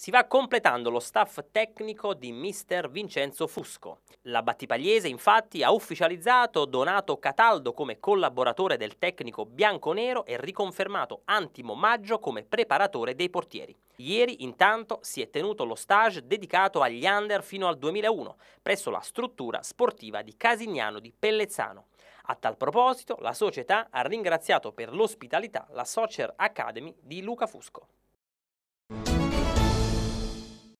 si va completando lo staff tecnico di mister Vincenzo Fusco. La Battipagliese infatti ha ufficializzato Donato Cataldo come collaboratore del tecnico bianco-nero e riconfermato Antimo Maggio come preparatore dei portieri. Ieri intanto si è tenuto lo stage dedicato agli under fino al 2001 presso la struttura sportiva di Casignano di Pellezzano. A tal proposito, la società ha ringraziato per l'ospitalità la Soccer Academy di Luca Fusco.